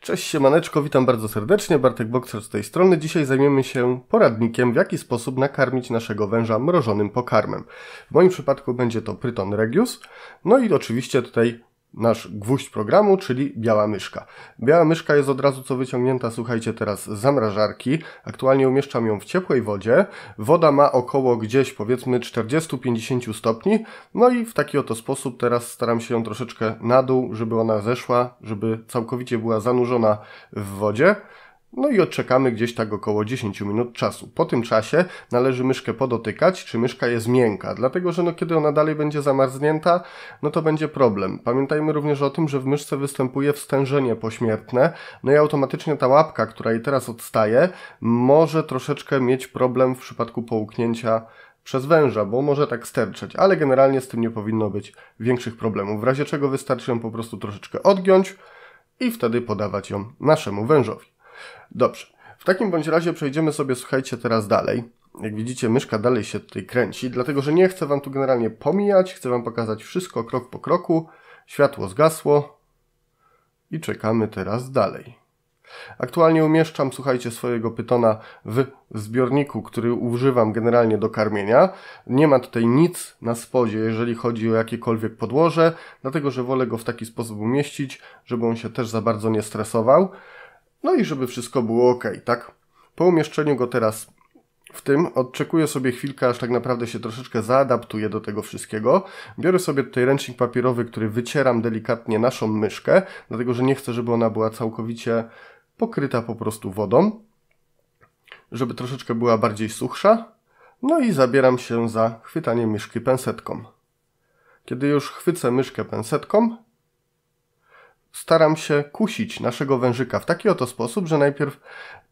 Cześć siemaneczko, witam bardzo serdecznie, Bartek Bokser z tej strony. Dzisiaj zajmiemy się poradnikiem, w jaki sposób nakarmić naszego węża mrożonym pokarmem. W moim przypadku będzie to Pryton Regius, no i oczywiście tutaj nasz gwóźdź programu, czyli biała myszka. Biała myszka jest od razu co wyciągnięta, słuchajcie teraz, z zamrażarki. Aktualnie umieszczam ją w ciepłej wodzie. Woda ma około gdzieś powiedzmy 40-50 stopni. No i w taki oto sposób teraz staram się ją troszeczkę na dół, żeby ona zeszła, żeby całkowicie była zanurzona w wodzie. No i odczekamy gdzieś tak około 10 minut czasu. Po tym czasie należy myszkę podotykać, czy myszka jest miękka, dlatego że no, kiedy ona dalej będzie zamarznięta, no to będzie problem. Pamiętajmy również o tym, że w myszce występuje wstężenie pośmiertne, no i automatycznie ta łapka, która jej teraz odstaje, może troszeczkę mieć problem w przypadku połknięcia przez węża, bo może tak sterczeć, ale generalnie z tym nie powinno być większych problemów. W razie czego wystarczy ją po prostu troszeczkę odgiąć i wtedy podawać ją naszemu wężowi. Dobrze. W takim bądź razie przejdziemy sobie, słuchajcie, teraz dalej. Jak widzicie, myszka dalej się tutaj kręci, dlatego że nie chcę Wam tu generalnie pomijać, chcę Wam pokazać wszystko krok po kroku. Światło zgasło i czekamy teraz dalej. Aktualnie umieszczam, słuchajcie, swojego pytona w zbiorniku, który używam generalnie do karmienia. Nie ma tutaj nic na spodzie, jeżeli chodzi o jakiekolwiek podłoże, dlatego że wolę go w taki sposób umieścić, żeby on się też za bardzo nie stresował. No i żeby wszystko było ok, tak? Po umieszczeniu go teraz w tym odczekuję sobie chwilkę, aż tak naprawdę się troszeczkę zaadaptuję do tego wszystkiego. Biorę sobie tutaj ręcznik papierowy, który wycieram delikatnie naszą myszkę, dlatego że nie chcę, żeby ona była całkowicie pokryta po prostu wodą, żeby troszeczkę była bardziej suchsza. No i zabieram się za chwytanie myszki pensetką. Kiedy już chwycę myszkę pensetką, staram się kusić naszego wężyka w taki oto sposób, że najpierw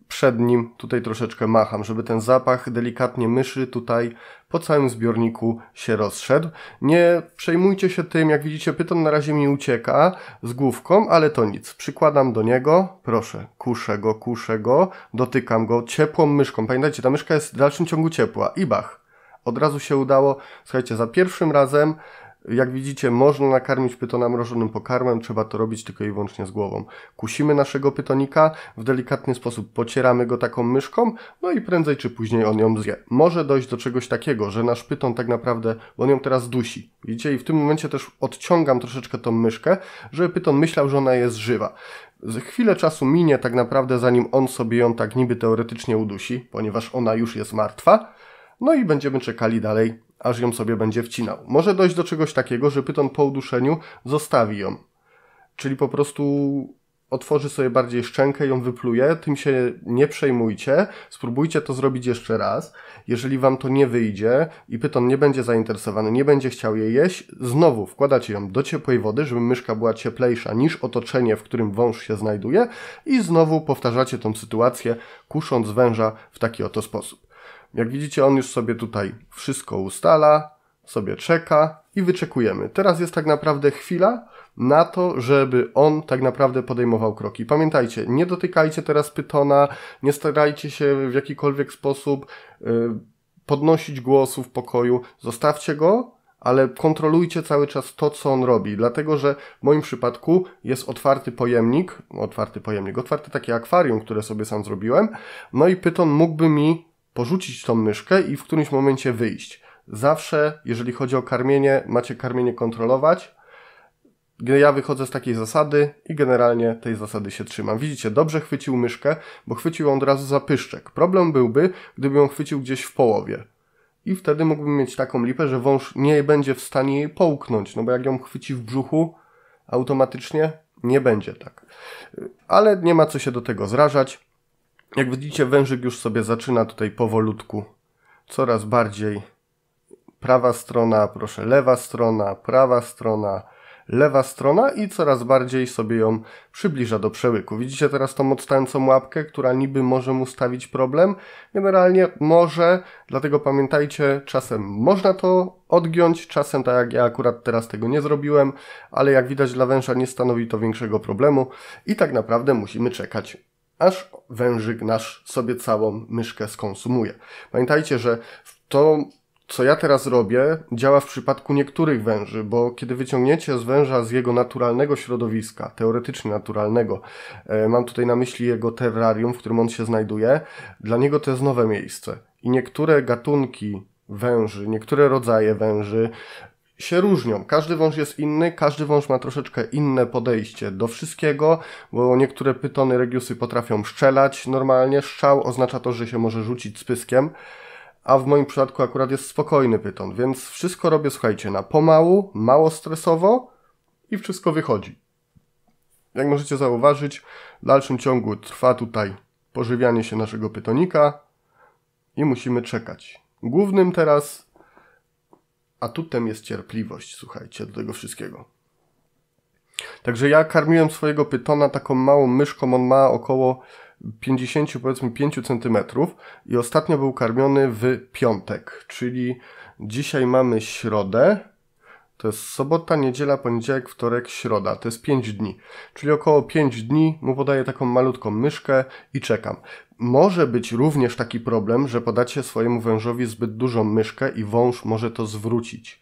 przed nim tutaj troszeczkę macham, żeby ten zapach delikatnie myszy tutaj po całym zbiorniku się rozszedł. Nie przejmujcie się tym, jak widzicie pyton na razie mi ucieka z główką, ale to nic. Przykładam do niego, proszę, kuszę go, kuszę go, dotykam go ciepłą myszką. Pamiętajcie, ta myszka jest w dalszym ciągu ciepła i bach. Od razu się udało, słuchajcie, za pierwszym razem jak widzicie, można nakarmić pytona mrożonym pokarmem, trzeba to robić tylko i wyłącznie z głową. Kusimy naszego pytonika, w delikatny sposób pocieramy go taką myszką, no i prędzej czy później on ją zje. Może dojść do czegoś takiego, że nasz pyton tak naprawdę, on ją teraz dusi. Widzicie? I w tym momencie też odciągam troszeczkę tą myszkę, żeby pyton myślał, że ona jest żywa. Chwilę czasu minie tak naprawdę, zanim on sobie ją tak niby teoretycznie udusi, ponieważ ona już jest martwa. No i będziemy czekali dalej aż ją sobie będzie wcinał. Może dojść do czegoś takiego, że pyton po uduszeniu zostawi ją. Czyli po prostu otworzy sobie bardziej szczękę, ją wypluje, tym się nie przejmujcie, spróbujcie to zrobić jeszcze raz. Jeżeli wam to nie wyjdzie i pyton nie będzie zainteresowany, nie będzie chciał jej jeść, znowu wkładacie ją do ciepłej wody, żeby myszka była cieplejsza niż otoczenie, w którym wąż się znajduje i znowu powtarzacie tą sytuację, kusząc węża w taki oto sposób. Jak widzicie, on już sobie tutaj wszystko ustala, sobie czeka i wyczekujemy. Teraz jest tak naprawdę chwila na to, żeby on tak naprawdę podejmował kroki. Pamiętajcie, nie dotykajcie teraz pytona, nie starajcie się w jakikolwiek sposób yy, podnosić głosu w pokoju. Zostawcie go, ale kontrolujcie cały czas to, co on robi, dlatego że w moim przypadku jest otwarty pojemnik, otwarty pojemnik, otwarte takie akwarium, które sobie sam zrobiłem, no i pyton mógłby mi porzucić tą myszkę i w którymś momencie wyjść. Zawsze, jeżeli chodzi o karmienie, macie karmienie kontrolować. Ja wychodzę z takiej zasady i generalnie tej zasady się trzymam. Widzicie, dobrze chwycił myszkę, bo chwycił ją od razu za pyszczek. Problem byłby, gdyby ją chwycił gdzieś w połowie. I wtedy mógłbym mieć taką lipę, że wąż nie będzie w stanie jej połknąć, no bo jak ją chwyci w brzuchu, automatycznie nie będzie tak. Ale nie ma co się do tego zrażać. Jak widzicie, wężyk już sobie zaczyna tutaj powolutku coraz bardziej prawa strona, proszę, lewa strona, prawa strona, lewa strona i coraz bardziej sobie ją przybliża do przełyku. Widzicie teraz tą odstającą łapkę, która niby może mu stawić problem? Generalnie może, dlatego pamiętajcie, czasem można to odgiąć, czasem tak jak ja akurat teraz tego nie zrobiłem, ale jak widać dla węża nie stanowi to większego problemu i tak naprawdę musimy czekać aż wężyk nasz sobie całą myszkę skonsumuje. Pamiętajcie, że to, co ja teraz robię, działa w przypadku niektórych węży, bo kiedy wyciągniecie z węża z jego naturalnego środowiska, teoretycznie naturalnego, e, mam tutaj na myśli jego terrarium, w którym on się znajduje, dla niego to jest nowe miejsce. I niektóre gatunki węży, niektóre rodzaje węży się różnią. Każdy wąż jest inny, każdy wąż ma troszeczkę inne podejście do wszystkiego, bo niektóre pytony regiusy potrafią szczelać normalnie. Szczał oznacza to, że się może rzucić z pyskiem, a w moim przypadku akurat jest spokojny pyton, więc wszystko robię, słuchajcie, na pomału, mało stresowo i wszystko wychodzi. Jak możecie zauważyć, w dalszym ciągu trwa tutaj pożywianie się naszego pytonika i musimy czekać. Głównym teraz atutem jest cierpliwość, słuchajcie, do tego wszystkiego. Także ja karmiłem swojego pytona taką małą myszką, on ma około 50, powiedzmy 5 centymetrów i ostatnio był karmiony w piątek, czyli dzisiaj mamy środę, to jest sobota, niedziela, poniedziałek, wtorek, środa. To jest 5 dni. Czyli około 5 dni mu podaję taką malutką myszkę i czekam. Może być również taki problem, że podacie swojemu wężowi zbyt dużą myszkę i wąż może to zwrócić.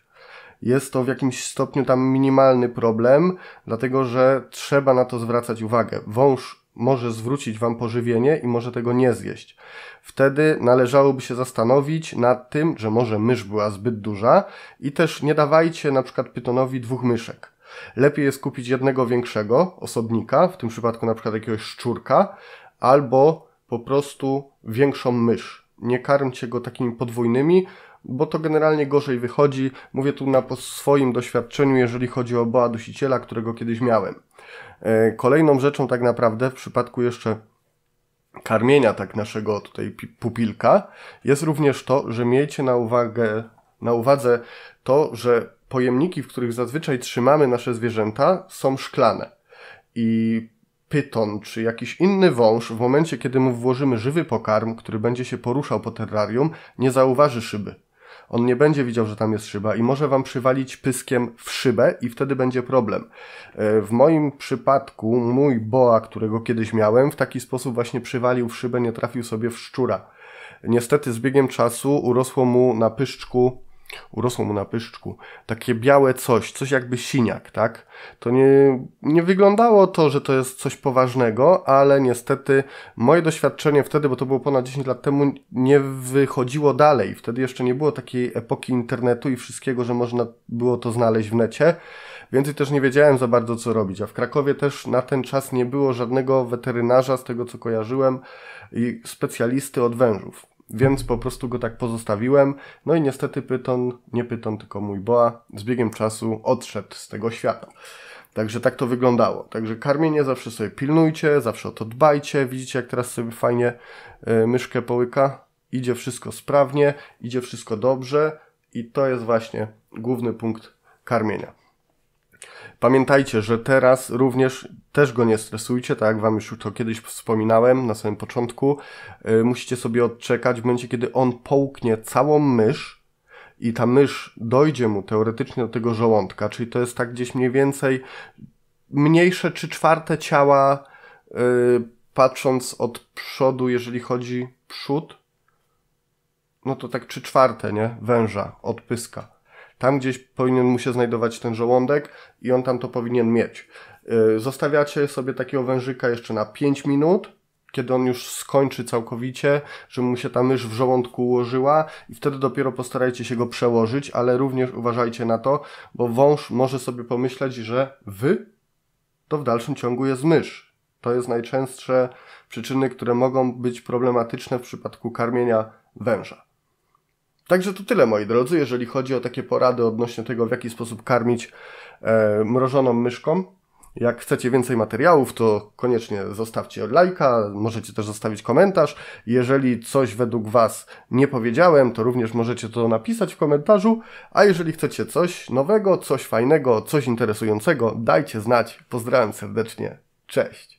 Jest to w jakimś stopniu tam minimalny problem, dlatego że trzeba na to zwracać uwagę. Wąż może zwrócić wam pożywienie i może tego nie zjeść. Wtedy należałoby się zastanowić nad tym, że może mysz była zbyt duża i też nie dawajcie na przykład pytonowi dwóch myszek. Lepiej jest kupić jednego większego osobnika, w tym przypadku na przykład jakiegoś szczurka, albo po prostu większą mysz. Nie karmcie go takimi podwójnymi, bo to generalnie gorzej wychodzi. Mówię tu na swoim doświadczeniu, jeżeli chodzi o boa dusiciela, którego kiedyś miałem. E, kolejną rzeczą tak naprawdę w przypadku jeszcze karmienia tak naszego tutaj pupilka jest również to, że miejcie na uwagę na uwadze to, że pojemniki, w których zazwyczaj trzymamy nasze zwierzęta, są szklane. I pyton czy jakiś inny wąż, w momencie kiedy mu włożymy żywy pokarm, który będzie się poruszał po terrarium, nie zauważy szyby on nie będzie widział, że tam jest szyba i może wam przywalić pyskiem w szybę i wtedy będzie problem. E, w moim przypadku mój boa, którego kiedyś miałem, w taki sposób właśnie przywalił w szybę, nie trafił sobie w szczura. Niestety z biegiem czasu urosło mu na pyszczku urosło mu na pyszczku, takie białe coś, coś jakby siniak, tak? To nie, nie wyglądało to, że to jest coś poważnego, ale niestety moje doświadczenie wtedy, bo to było ponad 10 lat temu, nie wychodziło dalej. Wtedy jeszcze nie było takiej epoki internetu i wszystkiego, że można było to znaleźć w necie. Więcej też nie wiedziałem za bardzo, co robić. A w Krakowie też na ten czas nie było żadnego weterynarza, z tego co kojarzyłem, i specjalisty od wężów więc po prostu go tak pozostawiłem. No i niestety Pyton, nie Pyton, tylko mój boa, z biegiem czasu odszedł z tego świata. Także tak to wyglądało. Także karmienie zawsze sobie pilnujcie, zawsze o to dbajcie. Widzicie, jak teraz sobie fajnie y, myszkę połyka? Idzie wszystko sprawnie, idzie wszystko dobrze i to jest właśnie główny punkt karmienia. Pamiętajcie, że teraz również też go nie stresujcie, tak jak wam już to kiedyś wspominałem na samym początku. Yy, musicie sobie odczekać w momencie, kiedy on połknie całą mysz i ta mysz dojdzie mu teoretycznie do tego żołądka, czyli to jest tak gdzieś mniej więcej mniejsze czy czwarte ciała, yy, patrząc od przodu, jeżeli chodzi przód, no to tak czy czwarte, nie? Węża, odpyska. Tam gdzieś powinien mu się znajdować ten żołądek i on tam to powinien mieć. Y, zostawiacie sobie takiego wężyka jeszcze na 5 minut, kiedy on już skończy całkowicie, żeby mu się ta mysz w żołądku ułożyła i wtedy dopiero postarajcie się go przełożyć, ale również uważajcie na to, bo wąż może sobie pomyśleć, że wy to w dalszym ciągu jest mysz. To jest najczęstsze przyczyny, które mogą być problematyczne w przypadku karmienia węża. Także to tyle, moi drodzy, jeżeli chodzi o takie porady odnośnie tego, w jaki sposób karmić e, mrożoną myszką. Jak chcecie więcej materiałów, to koniecznie zostawcie lajka, możecie też zostawić komentarz. Jeżeli coś według Was nie powiedziałem, to również możecie to napisać w komentarzu. A jeżeli chcecie coś nowego, coś fajnego, coś interesującego, dajcie znać. Pozdrawiam serdecznie. Cześć.